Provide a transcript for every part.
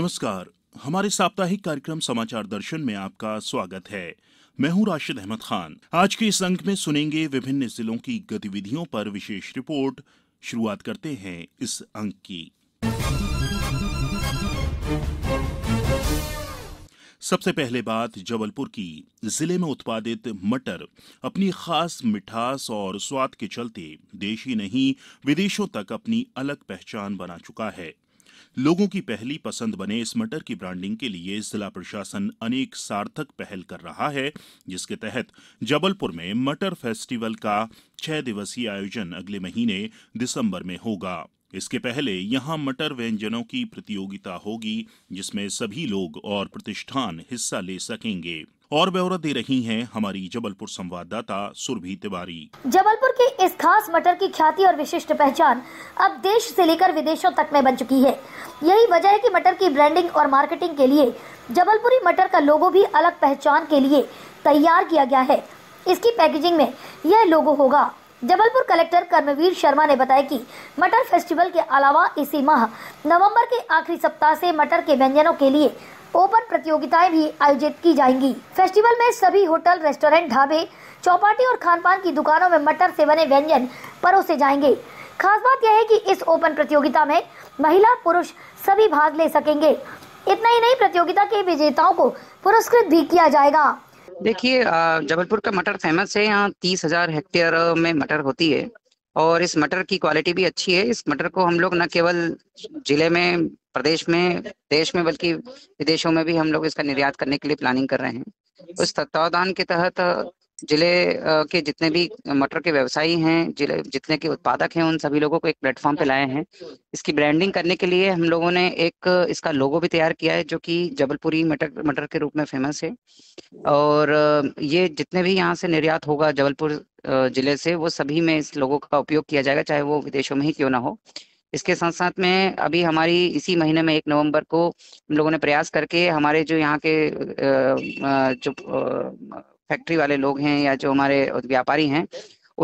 नमस्कार हमारे साप्ताहिक कार्यक्रम समाचार दर्शन में आपका स्वागत है मैं हूं राशिद अहमद खान आज के इस अंक में सुनेंगे विभिन्न जिलों की गतिविधियों पर विशेष रिपोर्ट शुरुआत करते हैं इस अंक की सबसे पहले बात जबलपुर की जिले में उत्पादित मटर अपनी खास मिठास और स्वाद के चलते देश ही नहीं विदेशों तक अपनी अलग पहचान बना चुका है लोगों की पहली पसंद बने इस मटर की ब्रांडिंग के लिए जिला प्रशासन अनेक सार्थक पहल कर रहा है जिसके तहत जबलपुर में मटर फेस्टिवल का छह दिवसीय आयोजन अगले महीने दिसंबर में होगा इसके पहले यहां मटर व्यंजनों की प्रतियोगिता होगी जिसमें सभी लोग और प्रतिष्ठान हिस्सा ले सकेंगे और ब्यौरा दे रही हैं हमारी जबलपुर संवाददाता सुरभि तिवारी जबलपुर की इस खास मटर की ख्याति और विशिष्ट पहचान अब देश से लेकर विदेशों तक में बन चुकी है यही वजह है कि मटर की ब्रांडिंग और मार्केटिंग के लिए जबलपुरी मटर का लोगो भी अलग पहचान के लिए तैयार किया गया है इसकी पैकेजिंग में यह लोगो होगा जबलपुर कलेक्टर कर्मवीर शर्मा ने बताया कि मटर फेस्टिवल के अलावा इसी माह नवंबर के आखिरी सप्ताह से मटर के व्यंजनों के लिए ओपन प्रतियोगिताएं भी आयोजित की जाएंगी फेस्टिवल में सभी होटल रेस्टोरेंट ढाबे चौपाटी और खान पान की दुकानों में मटर से बने व्यंजन परोसे जाएंगे खास बात यह है कि इस ओपन प्रतियोगिता में महिला पुरुष सभी भाग ले सकेंगे इतना ही नहीं प्रतियोगिता के विजेताओं को पुरस्कृत भी किया जाएगा देखिए जबलपुर का मटर फेमस है यहाँ तीस हजार हेक्टेयर में मटर होती है और इस मटर की क्वालिटी भी अच्छी है इस मटर को हम लोग न केवल जिले में प्रदेश में देश में बल्कि विदेशों में भी हम लोग इसका निर्यात करने के लिए प्लानिंग कर रहे हैं उस तत्वावधान के तहत जिले के जितने भी मटर के व्यवसायी हैं जिले जितने के उत्पादक हैं उन सभी लोगों को एक प्लेटफॉर्म पे लाए हैं इसकी ब्रांडिंग करने के लिए हम लोगों ने एक इसका लोगो भी तैयार किया है जो कि जबलपुरी मटर मटर के रूप में फेमस है और ये जितने भी यहाँ से निर्यात होगा जबलपुर जिले से वो सभी में इस लोगों का उपयोग किया जाएगा चाहे वो विदेशों में ही क्यों ना हो इसके साथ साथ में अभी हमारी इसी महीने में एक नवंबर को हम लोगों ने प्रयास करके हमारे जो यहाँ के जो फैक्ट्री वाले लोग हैं या जो हमारे व्यापारी हैं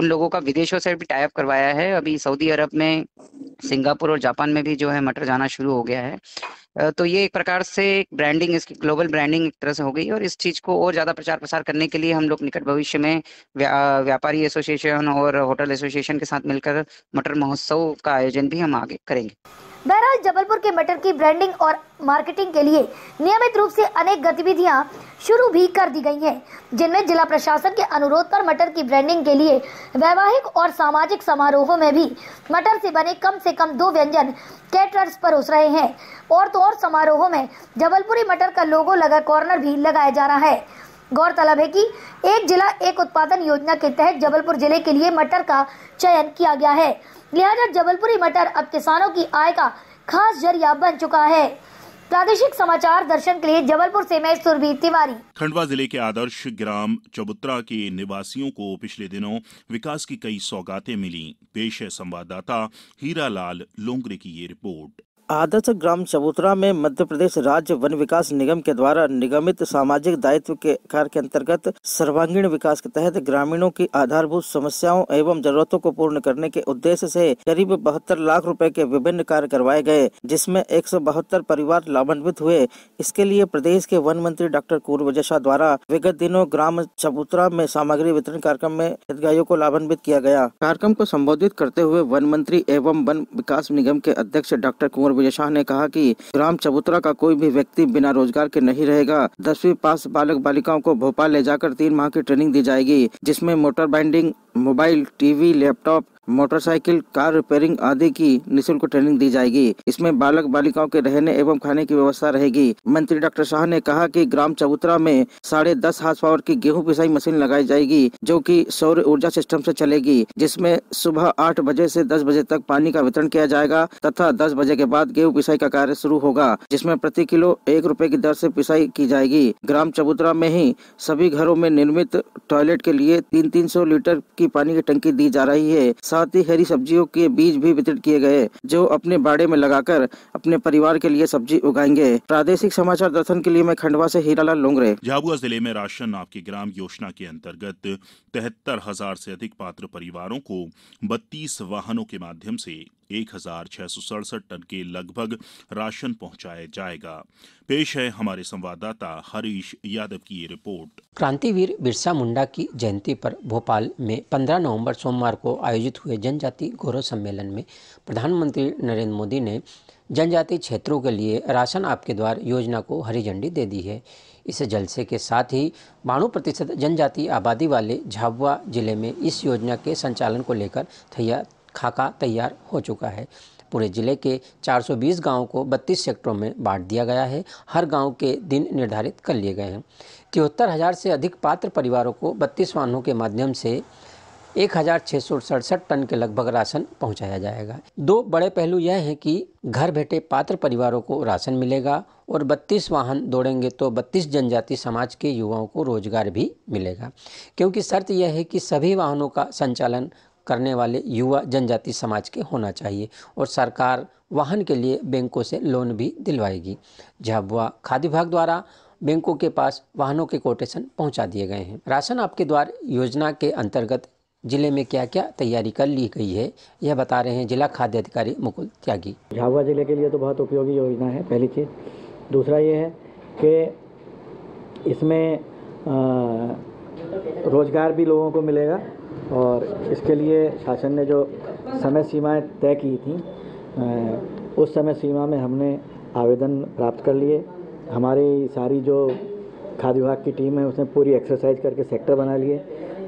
उन लोगों का विदेशों से भी टाइप करवाया है अभी सऊदी अरब में सिंगापुर और जापान में भी जो है मटर जाना शुरू हो गया है तो ये एक प्रकार से ब्रांडिंग इसकी ग्लोबल ब्रांडिंग एक तरह से हो गई और इस चीज़ को और ज़्यादा प्रचार प्रसार करने के लिए हम लोग निकट भविष्य में व्या, व्यापारी एसोसिएशन और होटल एसोसिएशन के साथ मिलकर मटर महोत्सव का आयोजन भी हम आगे करेंगे बहरहाल जबलपुर के मटर की ब्रांडिंग और मार्केटिंग के लिए नियमित रूप से अनेक गतिविधियां शुरू भी कर दी गई हैं जिनमें जिला प्रशासन के अनुरोध पर मटर की ब्रांडिंग के लिए वैवाहिक और सामाजिक समारोहों में भी मटर से बने कम से कम दो व्यंजन कैटरर्स परोस रहे हैं और तो और समारोहों में जबलपुरी मटर का लोगो लगा कॉर्नर भी लगाया जा रहा है गौरतलब है कि एक जिला एक उत्पादन योजना के तहत जबलपुर जिले के लिए मटर का चयन किया गया है लिहाजा जबलपुरी मटर अब किसानों की आय का खास जरिया बन चुका है प्रादेशिक समाचार दर्शन के लिए जबलपुर से मैं सुरभि तिवारी खंडवा जिले के आदर्श ग्राम चबुत्रा के निवासियों को पिछले दिनों विकास की कई सौगातें मिली पेश है संवाददाता हीरा लाल लोंगरे की ये रिपोर्ट आदर्श ग्राम चबूतरा में मध्य प्रदेश राज्य वन विकास निगम के द्वारा निगमित सामाजिक दायित्व के कार्य के अंतर्गत सर्वांगीण विकास के तहत ग्रामीणों की आधारभूत समस्याओं एवं जरूरतों को पूर्ण करने के उद्देश्य से करीब बहत्तर लाख रुपए के विभिन्न कार्य करवाए गए जिसमें एक परिवार लाभान्वित हुए इसके लिए प्रदेश के वन मंत्री डॉक्टर कूर्व जशा द्वारा विगत दिनों ग्राम चबूतरा में सामग्री वितरण कार्यक्रम में हितग्राहियों को लाभान्वित किया गया कार्यक्रम को संबोधित करते हुए वन मंत्री एवं वन विकास निगम के अध्यक्ष डॉक्टर कुंवर विजय शाह ने कहा कि ग्राम चबूतरा का कोई भी व्यक्ति बिना रोजगार के नहीं रहेगा दसवीं पास बालक बालिकाओं को भोपाल ले जाकर तीन माह की ट्रेनिंग दी जाएगी जिसमें motor binding mobile TV laptop motorcycle car repairing आदि की निःशुल्क ट्रेनिंग दी जाएगी इसमें बालक बालिकाओं के रहने एवं खाने की व्यवस्था रहेगी मंत्री डॉक्टर शाह ने कहा कि ग्राम चबूतरा में साढ़े दस हाथ पावर की गेहूं पिसाई मशीन लगाई जाएगी जो कि सौर ऊर्जा सिस्टम से चलेगी जिसमें सुबह आठ बजे से दस बजे तक पानी का वितरण किया जाएगा तथा दस बजे के बाद गेहूँ पिसाई का कार्य शुरू होगा जिसमे प्रति किलो एक रूपए की दर से पिसाई की जाएगी ग्राम चबूतरा में ही सभी घरों में निर्मित टॉयलेट के लिए तीन तीन सौ लीटर की पानी की टंकी दी जा रही है साथ ही हरी सब्जियों के बीज भी वितरित किए गए जो अपने बाड़े में लगाकर अपने परिवार के लिए सब्जी उगाएंगे प्रादेशिक समाचार दर्शन के लिए मैं खंडवा से हीरालाल लोंगरे झाबुआ जिले में राशन आपके ग्राम योजना के अंतर्गत तिहत्तर हजार से अधिक पात्र परिवारों को बत्तीस वाहनों के माध्यम से एक हजार छह सौ सड़सठ टन के लगभग राशन पहुंचाया जाएगा पेश है हमारे संवाददाता हरीश यादव की ये रिपोर्ट क्रांतिवीर बिरसा मुंडा की जयंती पर भोपाल में 15 नवंबर सोमवार को आयोजित हुए जनजाति गौरव सम्मेलन में प्रधानमंत्री नरेंद्र मोदी ने जनजाति क्षेत्रों के लिए राशन आपके द्वार योजना को हरी झंडी दे दी है इस जलसे के साथ ही बानु प्रतिशत जनजाति आबादी वाले झाबुआ जिले में इस योजना के संचालन को लेकर तैयार खाका तैयार हो चुका है पूरे ज़िले के 420 गांवों को 32 सेक्टरों में बांट दिया गया है हर गांव के दिन निर्धारित कर लिए गए हैं तिहत्तर हज़ार से अधिक पात्र परिवारों को 32 वाहनों के माध्यम से एक टन के लगभग राशन पहुंचाया जाएगा दो बड़े पहलू यह हैं कि घर बैठे पात्र परिवारों को राशन मिलेगा और 32 वाहन दौड़ेंगे तो 32 जनजाति समाज के युवाओं को रोजगार भी मिलेगा क्योंकि शर्त यह है कि सभी वाहनों का संचालन करने वाले युवा जनजाति समाज के होना चाहिए और सरकार वाहन के लिए बैंकों से लोन भी दिलवाएगी झाबुआ खाद्य विभाग द्वारा बैंकों के पास वाहनों के कोटेशन पहुंचा दिए गए हैं राशन आपके द्वार योजना के अंतर्गत जिले में क्या क्या तैयारी कर ली गई है यह बता रहे हैं जिला खाद्य अधिकारी मुकुल त्यागी झाबुआ जिले के लिए तो बहुत उपयोगी योजना है पहली चीज़ दूसरा ये है कि इसमें रोज़गार भी लोगों को मिलेगा और इसके लिए शासन ने जो समय सीमाएं तय की थी उस समय सीमा में हमने आवेदन प्राप्त कर लिए हमारी सारी जो खाद्य विभाग की टीम है उसने पूरी एक्सरसाइज करके सेक्टर बना लिए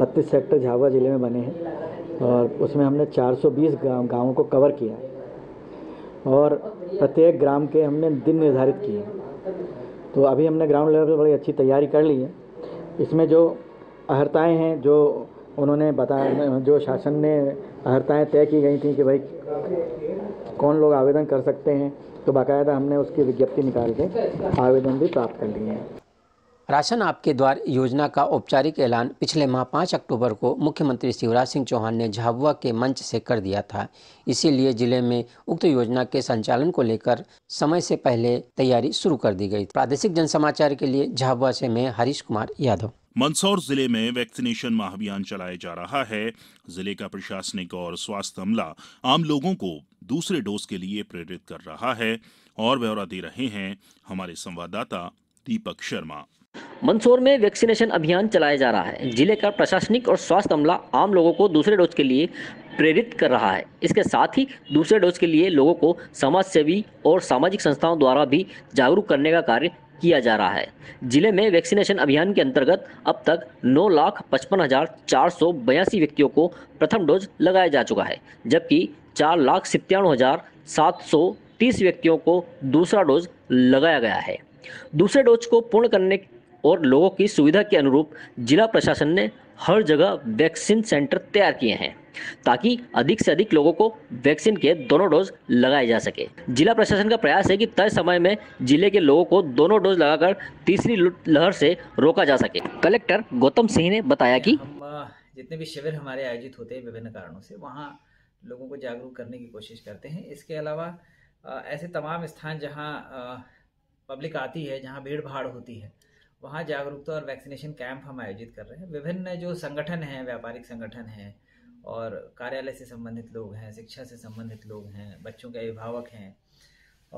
बत्तीस सेक्टर झाबुआ ज़िले में बने हैं और उसमें हमने 420 गांव गाँवों को कवर किया और प्रत्येक ग्राम के हमने दिन निर्धारित किए तो अभी हमने ग्राउंड लेवल पर बड़ी अच्छी तैयारी कर ली है इसमें जो अहर्ताएँ हैं जो उन्होंने बताया जो शासन ने अहर्ताएँ तय की गई थी कि भाई कौन लोग आवेदन कर सकते हैं तो बाकायदा हमने उसकी विज्ञप्ति निकाल के आवेदन भी प्राप्त कर लिए हैं राशन आपके द्वार योजना का औपचारिक ऐलान पिछले माह पाँच अक्टूबर को मुख्यमंत्री शिवराज सिंह चौहान ने झाबुआ के मंच से कर दिया था इसीलिए जिले में उक्त योजना के संचालन को लेकर समय से पहले तैयारी शुरू कर दी गई प्रादेशिक जनसमाचार के लिए झाबुआ से मैं हरीश कुमार यादव मंदसौर जिले में वैक्सीनेशन महाअभियान चलाया जा रहा है जिले का प्रशासनिक और स्वास्थ्य अमला आम लोगों को दूसरे डोज के लिए प्रेरित कर रहा है और ब्यौरा दे रहे हैं हमारे संवाददाता दीपक शर्मा मंदसौर में वैक्सीनेशन अभियान चलाया जा रहा है जिले का प्रशासनिक और स्वास्थ्य अमला आम लोगों को दूसरे डोज के लिए प्रेरित कर रहा है इसके साथ ही दूसरे डोज के लिए लोगों को समाज सेवी और सामाजिक संस्थाओं द्वारा भी जागरूक करने का कार्य किया जा रहा है जिले में वैक्सीनेशन अभियान के अंतर्गत अब तक नौ लाख पचपन हजार चार सौ बयासी व्यक्तियों को प्रथम डोज लगाया जा चुका है जबकि चार लाख सत्तानवे हजार सात सौ तीस व्यक्तियों को दूसरा डोज लगाया गया है दूसरे डोज को पूर्ण करने और लोगों की सुविधा के अनुरूप जिला प्रशासन ने हर जगह वैक्सीन सेंटर तैयार किए हैं ताकि अधिक से अधिक लोगों को वैक्सीन के दोनों डोज लगाए जा सके जिला प्रशासन का प्रयास है कि तय समय में जिले के लोगों को दोनों डोज लगाकर तीसरी लहर से रोका जा सके कलेक्टर गौतम सिंह ने बताया कि जितने भी शिविर हमारे आयोजित होते हैं विभिन्न कारणों से वहाँ लोगों को जागरूक करने की कोशिश करते हैं इसके अलावा ऐसे तमाम स्थान जहाँ पब्लिक आती है जहाँ भीड़ भाड़ होती है वहाँ जागरूकता और वैक्सीनेशन कैंप हम आयोजित कर रहे हैं विभिन्न जो संगठन हैं व्यापारिक संगठन हैं और कार्यालय से संबंधित लोग हैं शिक्षा से संबंधित लोग हैं बच्चों के अभिभावक हैं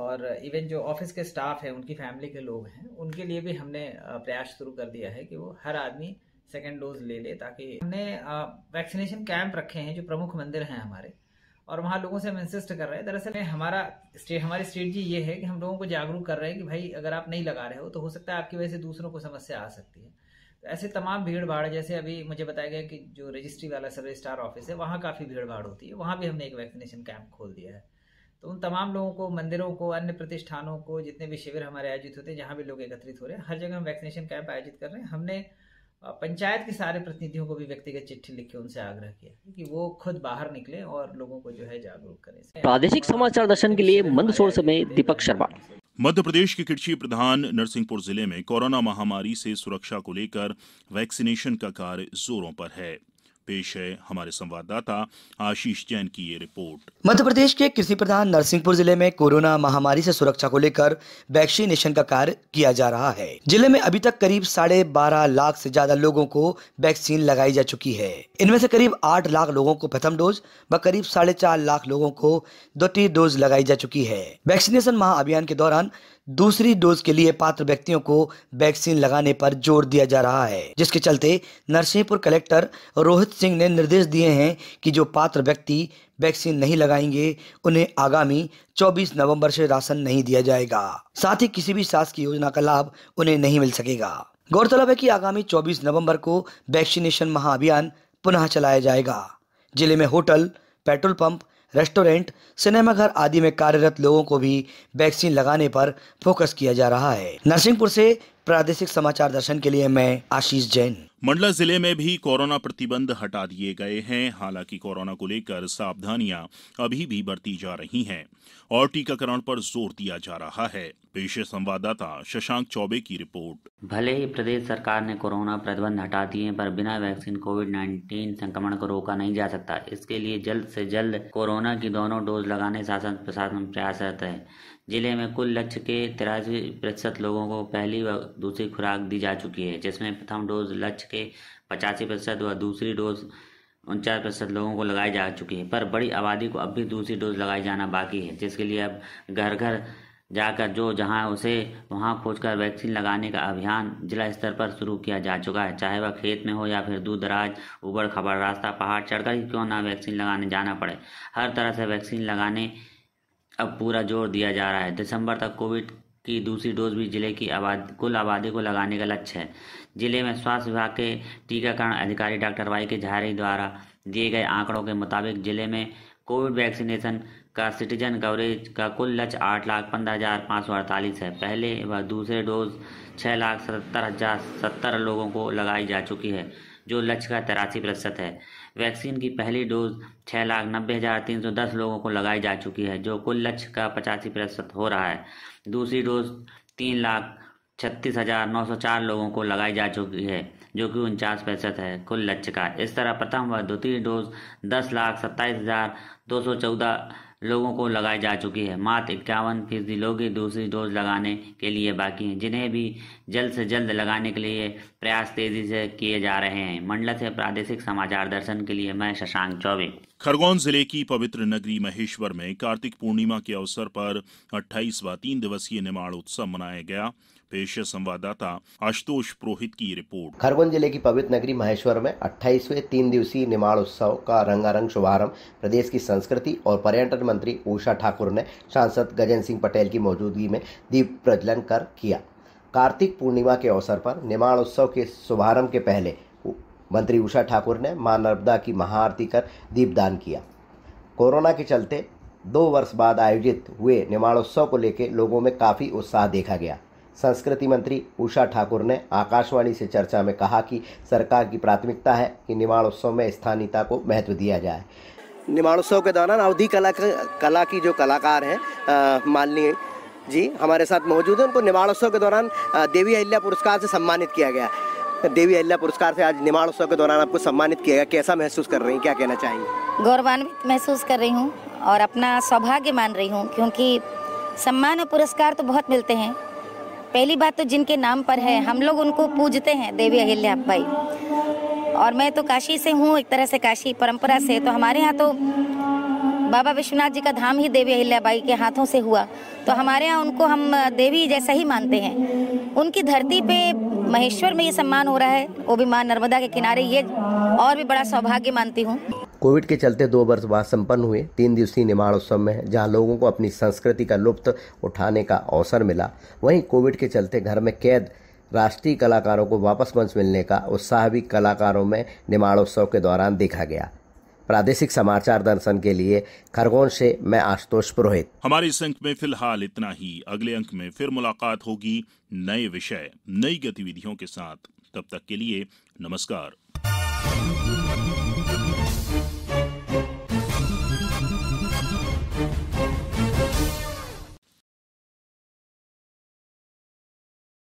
और इवन जो ऑफिस के स्टाफ हैं उनकी फैमिली के लोग हैं उनके लिए भी हमने प्रयास शुरू कर दिया है कि वो हर आदमी सेकेंड डोज ले ले ताकि हमने वैक्सीनेशन कैंप रखे हैं जो प्रमुख मंदिर हैं हमारे और वहाँ लोगों से हम इंसिस्ट कर रहे हैं दरअसल हमारा स्टे, हमारी स्ट्रेटजी ये है कि हम लोगों को जागरूक कर रहे हैं कि भाई अगर आप नहीं लगा रहे हो तो हो सकता है आपकी वजह से दूसरों को समस्या आ सकती है तो ऐसे तमाम भीड़ भाड़ जैसे अभी मुझे बताया गया कि जो रजिस्ट्री वाला सर्वे स्टार ऑफिस है वहाँ काफ़ी भीड़ भाड़ होती है वहाँ भी हमने एक वैक्सीनेशन कैंप खोल दिया है तो उन तमाम लोगों को मंदिरों को अन्य प्रतिष्ठानों को जितने भी शिविर हमारे आयोजित होते हैं जहाँ भी लोग एकत्रित हो रहे हैं हर जगह हम वैक्सीनेशन कैंप आयोजित कर रहे हैं हमने पंचायत के सारे प्रतिनिधियों को भी व्यक्तिगत चिट्ठी लिख के उनसे आग्रह किया कि वो खुद बाहर निकले और लोगों को जो है जागरूक करें प्रादेशिक समाचार दर्शन के लिए मंदसौर समय दीपक शर्मा मध्य मध्यप्रदेश के कृषि प्रधान नरसिंहपुर जिले में कोरोना महामारी से सुरक्षा को लेकर वैक्सीनेशन का कार्य जोरों पर है पेश है हमारे संवाददाता आशीष जैन की ये रिपोर्ट मध्य प्रदेश के कृषि प्रधान नरसिंहपुर जिले में कोरोना महामारी से सुरक्षा को लेकर वैक्सीनेशन का कार्य किया जा रहा है जिले में अभी तक करीब साढ़े बारह लाख से ज्यादा लोगों को वैक्सीन लगाई जा चुकी है इनमें से करीब आठ लाख लोगों को प्रथम डोज व करीब साढ़े चार लाख लोगों को द्वितीय डोज लगाई जा चुकी है वैक्सीनेशन महाअभियान के दौरान दूसरी डोज के लिए पात्र व्यक्तियों को वैक्सीन लगाने पर जोर दिया जा रहा है जिसके चलते नरसिंहपुर कलेक्टर रोहित सिंह ने निर्देश दिए हैं कि जो पात्र व्यक्ति वैक्सीन नहीं लगाएंगे उन्हें आगामी 24 नवंबर से राशन नहीं दिया जाएगा साथ ही किसी भी शासकीय योजना का लाभ उन्हें नहीं मिल सकेगा गौरतलब है की आगामी चौबीस नवम्बर को वैक्सीनेशन महाअभियान पुनः चलाया जाएगा जिले में होटल पेट्रोल पंप रेस्टोरेंट सिनेमाघर आदि में कार्यरत लोगों को भी वैक्सीन लगाने पर फोकस किया जा रहा है नरसिंहपुर से प्रादेशिक समाचार दर्शन के लिए मैं आशीष जैन मंडला जिले में भी कोरोना प्रतिबंध हटा दिए गए हैं हालांकि कोरोना को लेकर सावधानियां अभी भी बरती जा रही हैं और टीकाकरण पर जोर दिया जा रहा है पेशे संवाददाता शशांक चौबे की रिपोर्ट भले ही प्रदेश सरकार ने कोरोना प्रतिबंध हटा दिए पर बिना वैक्सीन कोविड 19 संक्रमण को रोका नहीं जा सकता इसके लिए जल्द से जल्द कोरोना की दोनों डोज लगाने शासन प्रशासन प्रयासरत है जिले में कुल लक्ष्य के तिरासी प्रतिशत लोगों को पहली व दूसरी खुराक दी जा चुकी है जिसमें प्रथम डोज लक्ष्य के पचासी प्रतिशत व दूसरी डोज उनचास प्रतिशत लोगों को लगाई जा चुकी है पर बड़ी आबादी को अब भी दूसरी डोज लगाई जाना बाकी है जिसके लिए अब घर घर जाकर जो जहां उसे वहां खोजकर वैक्सीन लगाने का अभियान जिला स्तर पर शुरू किया जा चुका है चाहे वह खेत में हो या फिर दूर दराज उबड़ खबड़ रास्ता पहाड़ चढ़कर ही क्यों ना वैक्सीन लगाने जाना पड़े हर तरह से वैक्सीन लगाने अब पूरा जोर दिया जा रहा है दिसंबर तक कोविड की दूसरी डोज भी जिले की आबाद कुल आबादी को लगाने का लक्ष्य है जिले में स्वास्थ्य विभाग के टीकाकरण अधिकारी डॉक्टर वाई के झारी द्वारा दिए गए आंकड़ों के मुताबिक जिले में कोविड वैक्सीनेशन का सिटीजन कवरेज का कुल लक्ष्य आठ लाख पंद्रह हज़ार पाँच सौ अड़तालीस है पहले व दूसरे डोज छः लाख सत्तर हज़ार सत्तर लोगों को लगाई जा चुकी है जो लक्ष्य का तिरासी प्रतिशत है वैक्सीन की पहली डोज छः लाख नब्बे हज़ार तीन सौ दस लोगों को लगाई जा चुकी है जो कुल लक्ष्य का पचासी प्रतिशत हो रहा है दूसरी डोज तीन लाख छत्तीस हज़ार नौ सौ चार लोगों को लगाई जा चुकी है जो कि उनचास प्रतिशत है कुल लक्ष्य का इस तरह प्रथम व द्वितीय डोज दस लाख सत्ताईस हज़ार दो सौ चौदह लोगों को लगाई जा चुकी है मात्र इक्यावन फीसदी लोग ही दूसरी डोज लगाने के लिए बाकी हैं जिन्हें भी जल्द से जल्द लगाने के लिए प्रयास तेजी से किए जा रहे हैं मंडल से प्रादेशिक समाचार दर्शन के लिए मैं शशांक चौबे खरगोन जिले की पवित्र नगरी महेश्वर में कार्तिक पूर्णिमा के अवसर पर अट्ठाईसवा तीन दिवसीय निर्माण उत्सव मनाया गया पेश संवाददाता आशुतोष पुरोहित की रिपोर्ट खरगोन जिले की पवित्र नगरी महेश्वर में 28वें तीन दिवसीय निमाड़ उत्सव का रंगारंग शुभारंभ प्रदेश की संस्कृति और पर्यटन मंत्री उषा ठाकुर ने सांसद गजेंद्र सिंह पटेल की मौजूदगी में दीप प्रज्वलन कर किया कार्तिक पूर्णिमा के अवसर पर निमाड़ उत्सव के शुभारंभ के पहले मंत्री उषा ठाकुर ने मां नर्मदा की महाआरती कर दीपदान किया कोरोना के चलते दो वर्ष बाद आयोजित हुए उत्सव को लेकर लोगों में काफ़ी उत्साह देखा गया संस्कृति मंत्री उषा ठाकुर ने आकाशवाणी से चर्चा में कहा कि सरकार की प्राथमिकता है कि निर्माणोत्सव में स्थानीयता को महत्व दिया जाए निर्माणोत्सव के दौरान अवधि कला कला की जो कलाकार हैं माननीय जी हमारे साथ मौजूद हैं उनको निर्माणोत्सव के दौरान देवी अहिल्या पुरस्कार से सम्मानित किया गया देवी अहिल्या पुरस्कार से आज निर्माणोत्सव के दौरान आपको सम्मानित किया गया कैसा महसूस कर रही हैं क्या कहना चाहिए गौरवान्वित महसूस कर रही हूँ और अपना सौभाग्य मान रही हूँ क्योंकि सम्मान और पुरस्कार तो बहुत मिलते हैं पहली बात तो जिनके नाम पर है हम लोग उनको पूजते हैं देवी अहिल्या भाई और मैं तो काशी से हूँ एक तरह से काशी परंपरा से तो हमारे यहाँ तो बाबा विश्वनाथ जी का धाम ही देवी अहिल्या बाई के हाथों से हुआ तो हमारे यहाँ उनको हम देवी जैसा ही मानते हैं उनकी धरती पे महेश्वर में ये सम्मान हो रहा है वो भी माँ नर्मदा के किनारे ये और भी बड़ा सौभाग्य मानती हूँ कोविड के चलते दो वर्ष बाद संपन्न हुए तीन दिवसीय निर्माण उत्सव में जहां लोगों को अपनी संस्कृति का लुप्त उठाने का अवसर मिला वहीं कोविड के चलते घर में कैद राष्ट्रीय कलाकारों को वापस मंच मिलने का उत्साह भी कलाकारों में निर्माणोत्सव के दौरान देखा गया प्रादेशिक समाचार दर्शन के लिए खरगोन से मैं आशुतोष पुरोहित हमारे इस अंक में फिलहाल इतना ही अगले अंक में फिर मुलाकात होगी नए विषय नई गतिविधियों के साथ तब तक के लिए नमस्कार